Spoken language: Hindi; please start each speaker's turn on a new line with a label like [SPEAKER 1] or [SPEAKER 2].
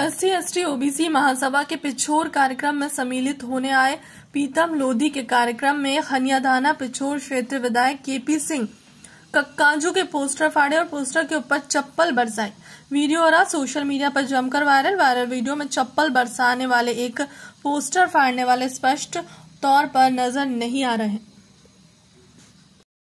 [SPEAKER 1] एस सी ओबीसी महासभा के पिछोर कार्यक्रम में सम्मिलित होने आए पीतम लोधी के कार्यक्रम में खनियाधाना पिछोर क्षेत्र विधायक केपी सिंह काजू के पोस्टर फाड़े और पोस्टर के ऊपर चप्पल बरसाई वीडियो और सोशल मीडिया पर जमकर वायरल वायरल वीडियो में चप्पल बरसाने वाले एक पोस्टर फाड़ने वाले स्पष्ट तौर पर नजर नहीं आ रहे